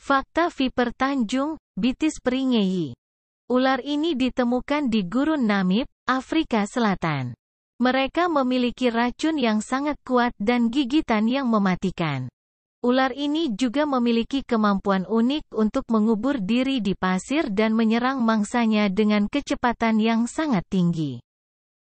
Fakta Viper Tanjung, Bitis Peringeyi. Ular ini ditemukan di Gurun Namib, Afrika Selatan. Mereka memiliki racun yang sangat kuat dan gigitan yang mematikan. Ular ini juga memiliki kemampuan unik untuk mengubur diri di pasir dan menyerang mangsanya dengan kecepatan yang sangat tinggi.